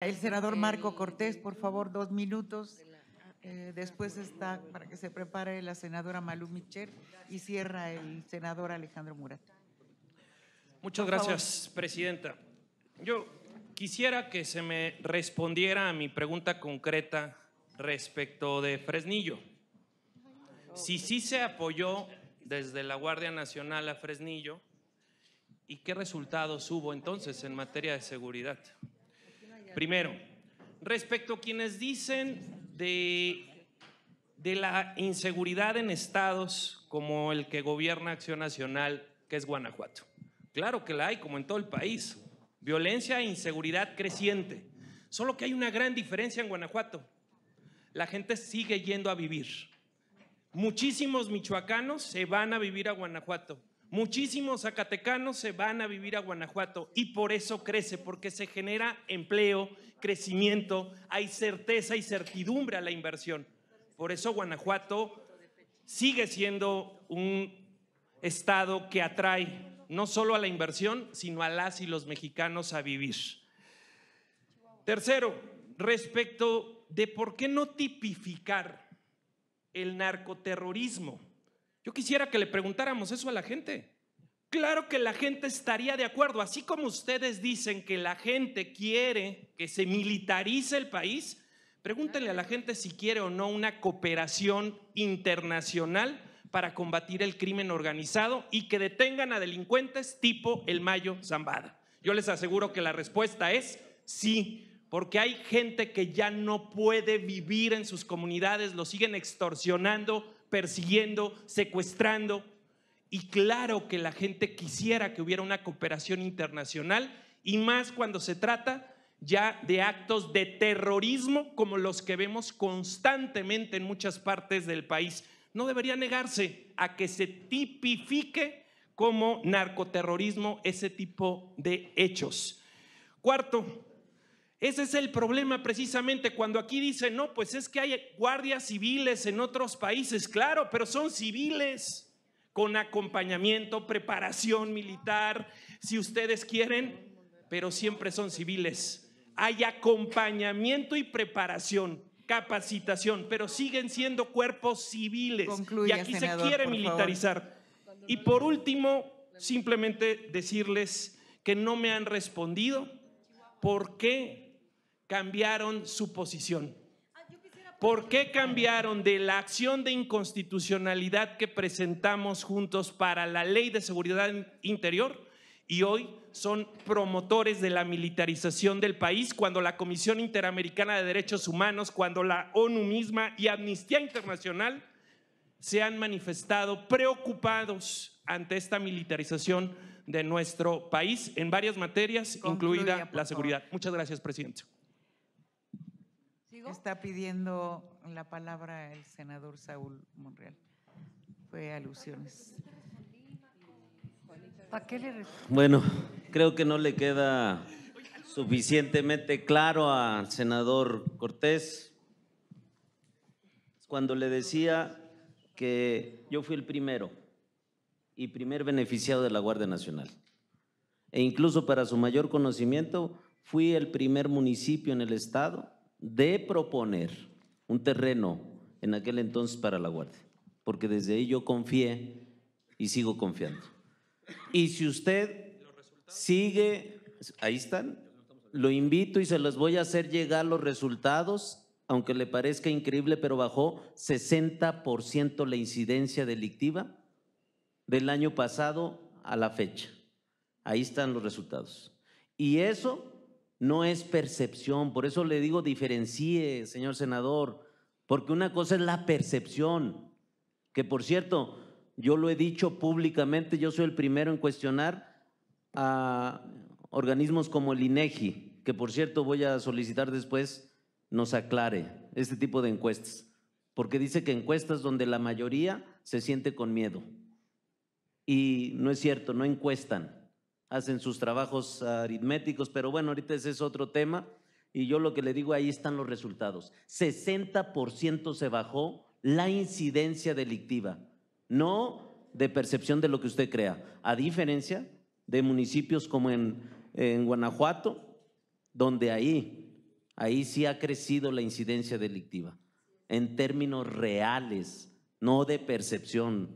El senador Marco Cortés, por favor, dos minutos. Eh, después está para que se prepare la senadora Malu Michel y cierra el senador Alejandro Murat. Muchas gracias, presidenta. Yo quisiera que se me respondiera a mi pregunta concreta respecto de Fresnillo. Si sí se apoyó desde la Guardia Nacional a Fresnillo, ¿y qué resultados hubo entonces en materia de seguridad? Primero, respecto a quienes dicen de, de la inseguridad en estados como el que gobierna Acción Nacional, que es Guanajuato. Claro que la hay, como en todo el país. Violencia e inseguridad creciente. Solo que hay una gran diferencia en Guanajuato. La gente sigue yendo a vivir. Muchísimos michoacanos se van a vivir a Guanajuato. Muchísimos zacatecanos se van a vivir a Guanajuato y por eso crece, porque se genera empleo, crecimiento, hay certeza y certidumbre a la inversión. Por eso Guanajuato sigue siendo un estado que atrae no solo a la inversión, sino a las y los mexicanos a vivir. Tercero, respecto de por qué no tipificar el narcoterrorismo yo quisiera que le preguntáramos eso a la gente. Claro que la gente estaría de acuerdo, así como ustedes dicen que la gente quiere que se militarice el país, pregúntenle a la gente si quiere o no una cooperación internacional para combatir el crimen organizado y que detengan a delincuentes tipo el Mayo Zambada. Yo les aseguro que la respuesta es sí, porque hay gente que ya no puede vivir en sus comunidades, lo siguen extorsionando, persiguiendo, secuestrando. Y claro que la gente quisiera que hubiera una cooperación internacional y más cuando se trata ya de actos de terrorismo como los que vemos constantemente en muchas partes del país. No debería negarse a que se tipifique como narcoterrorismo ese tipo de hechos. Cuarto, ese es el problema precisamente cuando aquí dicen, no, pues es que hay guardias civiles en otros países, claro, pero son civiles con acompañamiento, preparación militar, si ustedes quieren, pero siempre son civiles. Hay acompañamiento y preparación, capacitación, pero siguen siendo cuerpos civiles. y aquí se quiere militarizar. Y por último, simplemente decirles que no me han respondido por qué cambiaron su posición? Ah, ¿Por qué cambiaron de la acción de inconstitucionalidad que presentamos juntos para la ley de seguridad interior y hoy son promotores de la militarización del país cuando la Comisión Interamericana de Derechos Humanos, cuando la ONU misma y Amnistía Internacional se han manifestado preocupados ante esta militarización de nuestro país en varias materias, incluida la seguridad. Muchas gracias, presidente. Está pidiendo la palabra el senador Saúl Monreal. Fue alusiones. ¿Para qué le bueno, creo que no le queda suficientemente claro al senador Cortés cuando le decía que yo fui el primero y primer beneficiado de la Guardia Nacional. E incluso para su mayor conocimiento, fui el primer municipio en el estado de proponer un terreno en aquel entonces para la Guardia, porque desde ahí yo confié y sigo confiando. Y si usted sigue, ahí están, lo invito y se los voy a hacer llegar los resultados, aunque le parezca increíble, pero bajó 60% la incidencia delictiva del año pasado a la fecha. Ahí están los resultados. Y eso no es percepción. Por eso le digo diferencie, señor senador, porque una cosa es la percepción, que por cierto, yo lo he dicho públicamente, yo soy el primero en cuestionar a organismos como el INEGI, que por cierto voy a solicitar después nos aclare este tipo de encuestas, porque dice que encuestas donde la mayoría se siente con miedo. Y no es cierto, no encuestan hacen sus trabajos aritméticos, pero bueno, ahorita ese es otro tema. Y yo lo que le digo, ahí están los resultados. 60% se bajó la incidencia delictiva, no de percepción de lo que usted crea, a diferencia de municipios como en, en Guanajuato, donde ahí, ahí sí ha crecido la incidencia delictiva, en términos reales, no de percepción.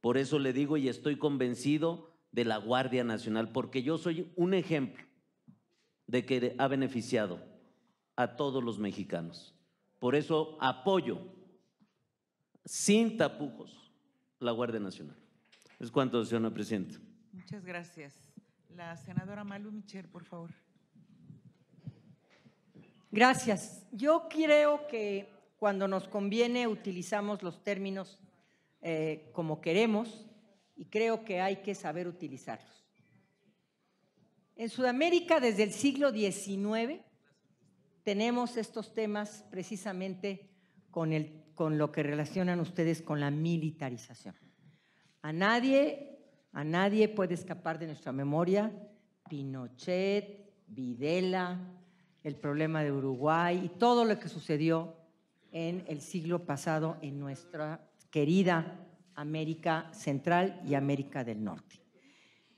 Por eso le digo y estoy convencido de la Guardia Nacional, porque yo soy un ejemplo de que ha beneficiado a todos los mexicanos. Por eso apoyo sin tapujos la Guardia Nacional. Es cuanto, señora presidenta. Muchas gracias. La senadora Malu Michel, por favor. Gracias. Yo creo que cuando nos conviene utilizamos los términos eh, como queremos y creo que hay que saber utilizarlos. En Sudamérica desde el siglo XIX tenemos estos temas precisamente con, el, con lo que relacionan ustedes con la militarización. A nadie, a nadie puede escapar de nuestra memoria Pinochet, Videla, el problema de Uruguay y todo lo que sucedió en el siglo pasado en nuestra querida América Central y América del Norte.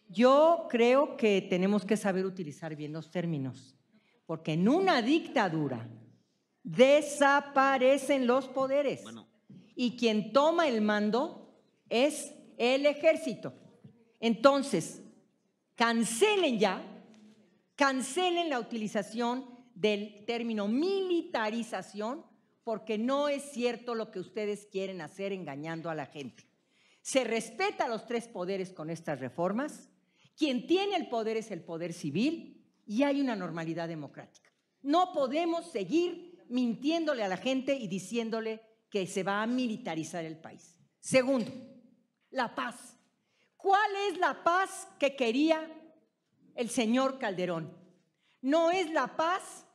Yo creo que tenemos que saber utilizar bien los términos, porque en una dictadura desaparecen los poderes y quien toma el mando es el ejército. Entonces, cancelen ya, cancelen la utilización del término militarización porque no es cierto lo que ustedes quieren hacer engañando a la gente. Se respeta los tres poderes con estas reformas. Quien tiene el poder es el poder civil y hay una normalidad democrática. No podemos seguir mintiéndole a la gente y diciéndole que se va a militarizar el país. Segundo, la paz. ¿Cuál es la paz que quería el señor Calderón? No es la paz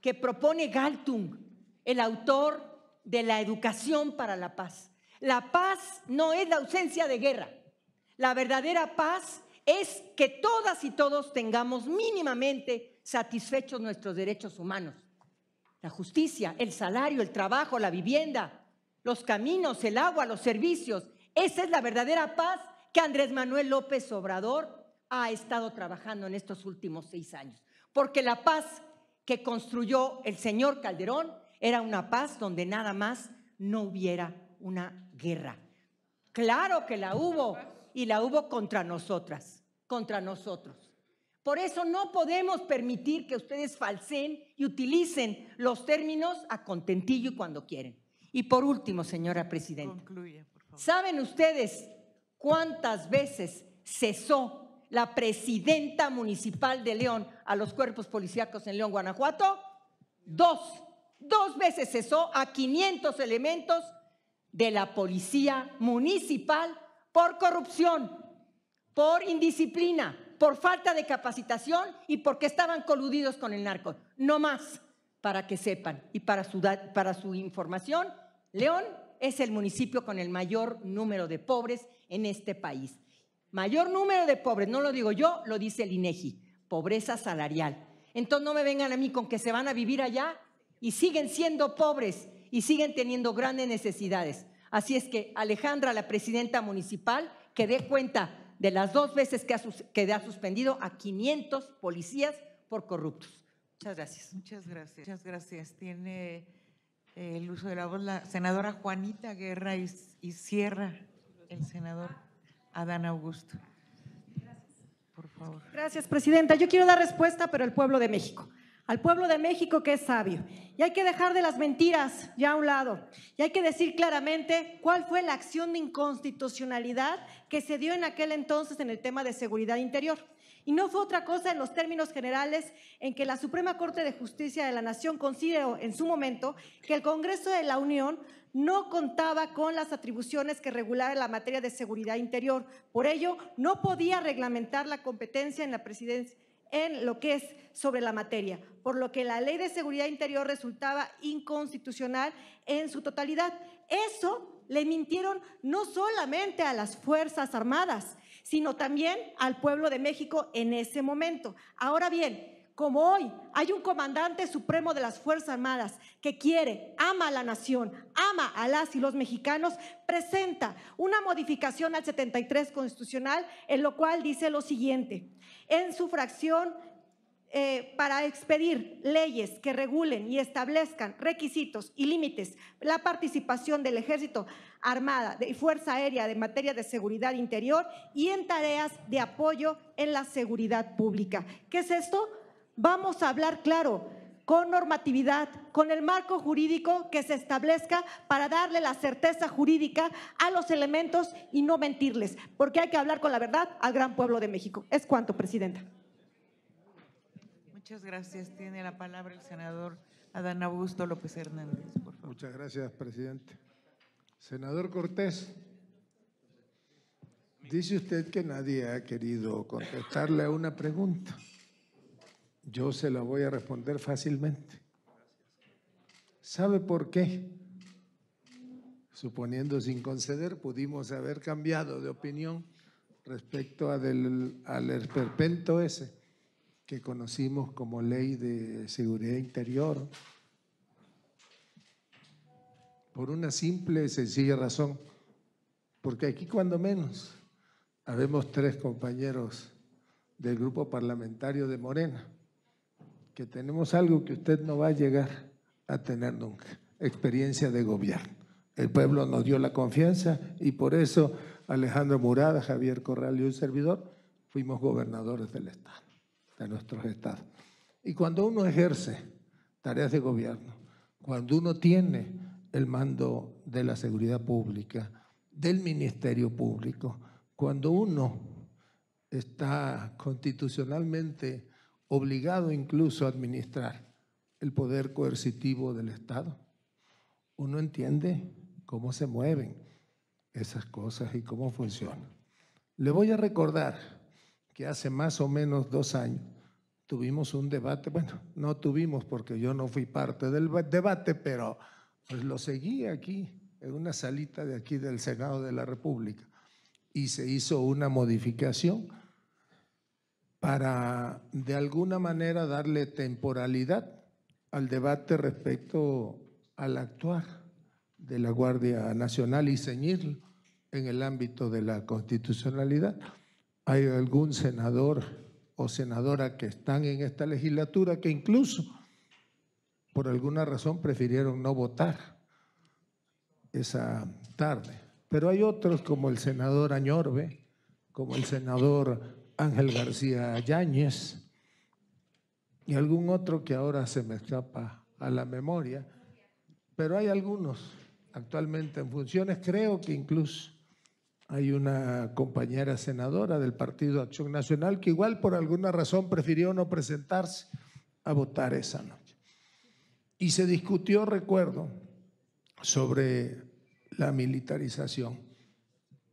que propone Galtung, el autor de la educación para la paz. La paz no es la ausencia de guerra. La verdadera paz es que todas y todos tengamos mínimamente satisfechos nuestros derechos humanos. La justicia, el salario, el trabajo, la vivienda, los caminos, el agua, los servicios. Esa es la verdadera paz que Andrés Manuel López Obrador ha estado trabajando en estos últimos seis años. Porque la paz que construyó el señor Calderón era una paz donde nada más no hubiera una guerra. Claro que la hubo y la hubo contra nosotras, contra nosotros. Por eso no podemos permitir que ustedes falseen y utilicen los términos a contentillo y cuando quieren. Y por último, señora presidenta, ¿saben ustedes cuántas veces cesó la presidenta municipal de León a los cuerpos policíacos en León, Guanajuato? Dos dos veces cesó a 500 elementos de la policía municipal por corrupción, por indisciplina, por falta de capacitación y porque estaban coludidos con el narco. No más, para que sepan y para su, información, León es el municipio con el mayor número de pobres en este país. Mayor número de pobres, no lo digo yo, lo dice el INEGI, pobreza salarial. Entonces no me vengan a mí con que se van a vivir allá y siguen siendo pobres y siguen teniendo grandes necesidades. Así es que Alejandra, la presidenta municipal, que dé cuenta de las dos veces que ha, que ha suspendido a 500 policías por corruptos. Muchas gracias. Muchas gracias. Muchas gracias. Tiene eh, el uso de la voz la senadora Juanita Guerra y, cierra el senador Adán Augusto. Por Gracias, Presidenta. Yo quiero dar respuesta, pero el pueblo de México al pueblo de México que es sabio. Y hay que dejar de las mentiras ya a un lado. Y hay que decir claramente cuál fue la acción de inconstitucionalidad que se dio en aquel entonces en el tema de seguridad interior. Y no fue otra cosa en los términos generales en que la Suprema Corte de Justicia de la Nación consideró en su momento que el Congreso de la Unión no contaba con las atribuciones que regulaba la materia de seguridad interior. Por ello, no podía reglamentar la competencia en la presidencia en lo que es sobre la materia por lo que la ley de seguridad interior resultaba inconstitucional en su totalidad. Eso le mintieron no solamente a las Fuerzas Armadas, sino también al pueblo de México en ese momento. Ahora bien, como hoy hay un comandante supremo de las Fuerzas Armadas que quiere, ama a la nación, ama a las y los mexicanos, presenta una modificación al 73 constitucional en lo cual dice lo siguiente, en su fracción eh, para expedir leyes que regulen y establezcan requisitos y límites la participación del Ejército Armada y Fuerza Aérea en materia de seguridad interior y en tareas de apoyo en la seguridad pública. ¿Qué es esto? Vamos a hablar claro con normatividad, con el marco jurídico que se establezca para darle la certeza jurídica a los elementos y no mentirles, porque hay que hablar con la verdad al gran pueblo de México. Es cuanto, Presidenta. Muchas gracias. Tiene la palabra el senador Adán Augusto López Hernández, por favor. Muchas gracias, presidente. Senador Cortés, dice usted que nadie ha querido contestarle a una pregunta. Yo se la voy a responder fácilmente. ¿Sabe por qué? Suponiendo sin conceder, pudimos haber cambiado de opinión respecto a del, al esperpento ese que conocimos como ley de seguridad interior, por una simple y sencilla razón, porque aquí cuando menos habemos tres compañeros del grupo parlamentario de Morena, que tenemos algo que usted no va a llegar a tener nunca, experiencia de gobierno. El pueblo nos dio la confianza y por eso Alejandro Murada, Javier Corral y un servidor fuimos gobernadores del Estado de nuestros estados. Y cuando uno ejerce tareas de gobierno, cuando uno tiene el mando de la seguridad pública, del ministerio público, cuando uno está constitucionalmente obligado incluso a administrar el poder coercitivo del Estado, uno entiende cómo se mueven esas cosas y cómo funcionan. Le voy a recordar que hace más o menos dos años tuvimos un debate, bueno, no tuvimos porque yo no fui parte del debate, pero pues, lo seguí aquí, en una salita de aquí del Senado de la República, y se hizo una modificación para de alguna manera darle temporalidad al debate respecto al actuar de la Guardia Nacional y ceñirlo en el ámbito de la constitucionalidad hay algún senador o senadora que están en esta legislatura que incluso por alguna razón prefirieron no votar esa tarde. Pero hay otros como el senador Añorbe, como el senador Ángel García Yáñez y algún otro que ahora se me escapa a la memoria, pero hay algunos actualmente en funciones, creo que incluso hay una compañera senadora del Partido Acción Nacional que igual por alguna razón prefirió no presentarse a votar esa noche. Y se discutió, recuerdo, sobre la militarización.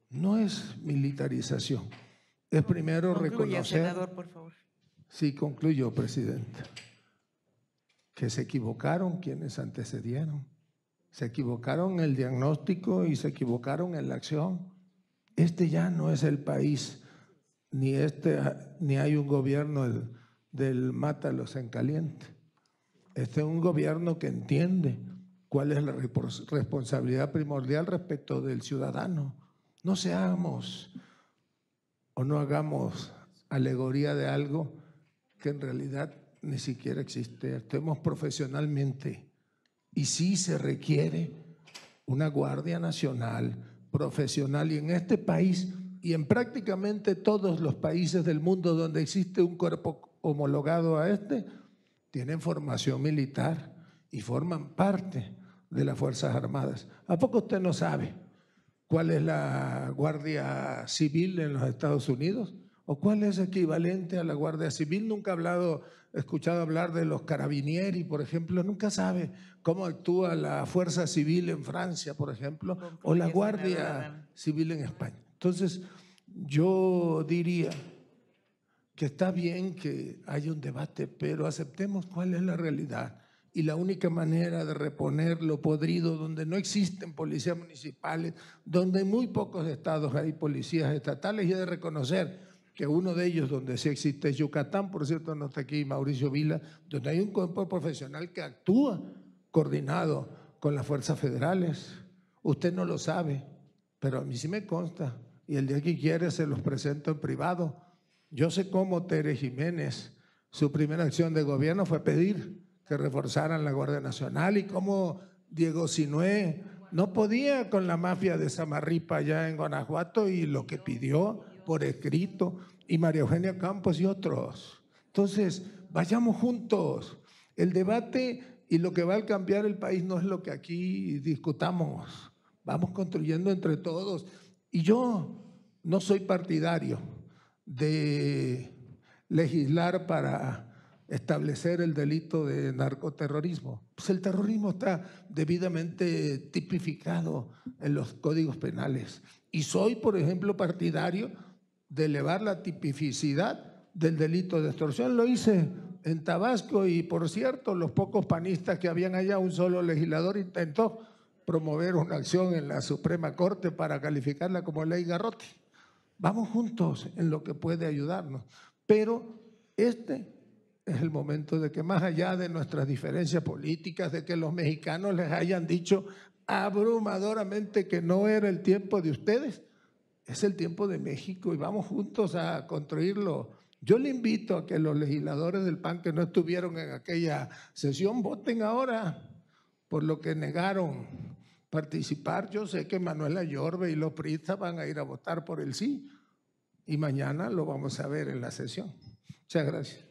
No es militarización, es primero reconocer... por favor. Sí, concluyo, presidente. Que se equivocaron quienes antecedieron. Se equivocaron en el diagnóstico y se equivocaron en la acción este ya no es el país, ni, este, ni hay un gobierno del, del mátalos en caliente. Este es un gobierno que entiende cuál es la responsabilidad primordial respecto del ciudadano. No seamos o no hagamos alegoría de algo que en realidad ni siquiera existe. Estemos profesionalmente y sí se requiere una Guardia Nacional, profesional y en este país y en prácticamente todos los países del mundo donde existe un cuerpo homologado a este, tienen formación militar y forman parte de las Fuerzas Armadas. ¿A poco usted no sabe cuál es la Guardia Civil en los Estados Unidos? ¿O cuál es equivalente a la Guardia Civil? Nunca ha hablado escuchado hablar de los carabinieri, por ejemplo, nunca sabe cómo actúa la fuerza civil en Francia, por ejemplo, o la guardia civil en España. Entonces, yo diría que está bien que haya un debate, pero aceptemos cuál es la realidad. Y la única manera de reponer lo podrido, donde no existen policías municipales, donde en muy pocos estados hay policías estatales, y de reconocer que uno de ellos, donde sí existe Yucatán, por cierto, no está aquí Mauricio Vila, donde hay un cuerpo profesional que actúa coordinado con las fuerzas federales. Usted no lo sabe, pero a mí sí me consta. Y el día que quiere se los presento en privado. Yo sé cómo Tere Jiménez, su primera acción de gobierno fue pedir que reforzaran la Guardia Nacional y cómo Diego Sinué no podía con la mafia de Samarripa allá en Guanajuato y lo que pidió por escrito, y María Eugenia Campos y otros. Entonces, vayamos juntos. El debate y lo que va a cambiar el país no es lo que aquí discutamos. Vamos construyendo entre todos. Y yo no soy partidario de legislar para establecer el delito de narcoterrorismo. Pues el terrorismo está debidamente tipificado en los códigos penales. Y soy, por ejemplo, partidario de elevar la tipificidad del delito de extorsión. Lo hice en Tabasco y, por cierto, los pocos panistas que habían allá, un solo legislador intentó promover una acción en la Suprema Corte para calificarla como ley garrote. Vamos juntos en lo que puede ayudarnos. Pero este es el momento de que más allá de nuestras diferencias políticas, de que los mexicanos les hayan dicho abrumadoramente que no era el tiempo de ustedes, es el tiempo de México y vamos juntos a construirlo. Yo le invito a que los legisladores del PAN que no estuvieron en aquella sesión voten ahora por lo que negaron participar. Yo sé que Manuela Ayorbe y los priistas van a ir a votar por el sí y mañana lo vamos a ver en la sesión. Muchas gracias.